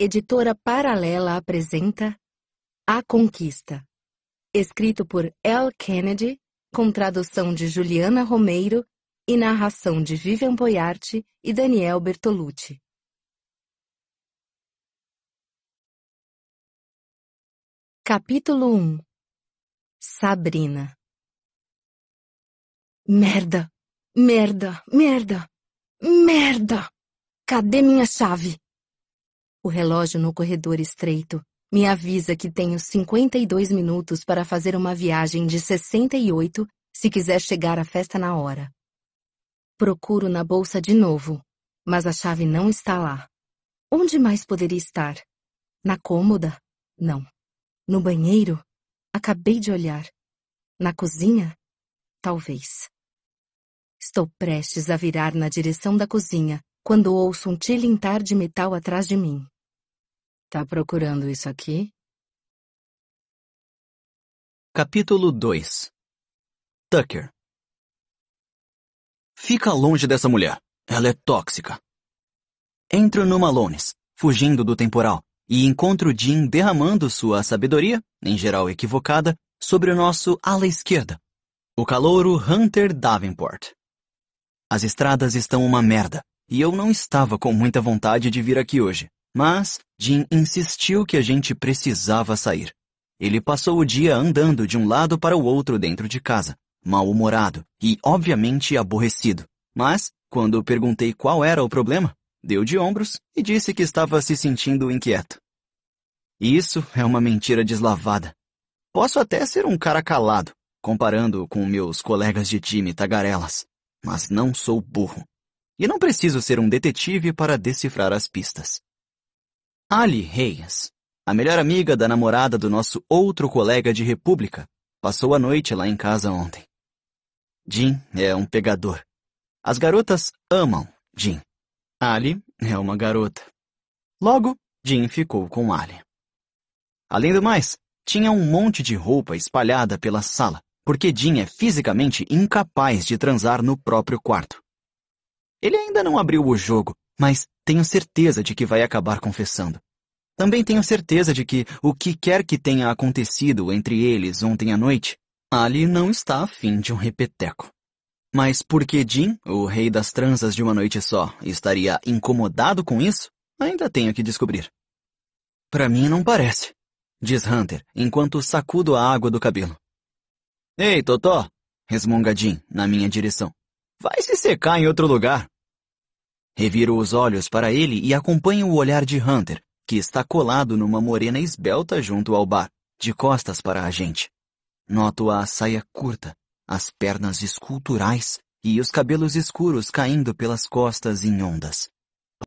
Editora Paralela apresenta A Conquista. Escrito por L. Kennedy, com tradução de Juliana Romeiro e narração de Vivian Boiarte e Daniel Bertolucci. Capítulo 1 Sabrina Merda! Merda! Merda! Merda! Cadê minha chave? O relógio no corredor estreito me avisa que tenho 52 minutos para fazer uma viagem de 68 se quiser chegar à festa na hora. Procuro na bolsa de novo, mas a chave não está lá. Onde mais poderia estar? Na cômoda? Não. No banheiro? Acabei de olhar. Na cozinha? Talvez. Estou prestes a virar na direção da cozinha quando ouço um tilintar de metal atrás de mim. Tá procurando isso aqui? Capítulo 2 Tucker Fica longe dessa mulher. Ela é tóxica. Entro no Malones, fugindo do temporal, e encontro Jim derramando sua sabedoria, em geral equivocada, sobre o nosso ala esquerda, o calouro Hunter Davenport. As estradas estão uma merda, e eu não estava com muita vontade de vir aqui hoje. Mas Jim insistiu que a gente precisava sair. Ele passou o dia andando de um lado para o outro dentro de casa, mal-humorado e obviamente aborrecido. Mas, quando perguntei qual era o problema, deu de ombros e disse que estava se sentindo inquieto. Isso é uma mentira deslavada. Posso até ser um cara calado, comparando com meus colegas de time tagarelas, mas não sou burro. E não preciso ser um detetive para decifrar as pistas. Ali Reis, a melhor amiga da namorada do nosso outro colega de república, passou a noite lá em casa ontem. Jim é um pegador. As garotas amam Jim. Ali é uma garota. Logo, Jim ficou com Ali. Além do mais, tinha um monte de roupa espalhada pela sala, porque Jim é fisicamente incapaz de transar no próprio quarto. Ele ainda não abriu o jogo, mas tenho certeza de que vai acabar confessando. Também tenho certeza de que o que quer que tenha acontecido entre eles ontem à noite, Ali não está afim de um repeteco. Mas por que Jim, o rei das tranças de uma noite só, estaria incomodado com isso, ainda tenho que descobrir. Para mim não parece, diz Hunter, enquanto sacudo a água do cabelo. Ei, Totó, resmunga Jim, na minha direção. Vai se secar em outro lugar. Reviro os olhos para ele e acompanho o olhar de Hunter, que está colado numa morena esbelta junto ao bar, de costas para a gente. Noto a saia curta, as pernas esculturais e os cabelos escuros caindo pelas costas em ondas.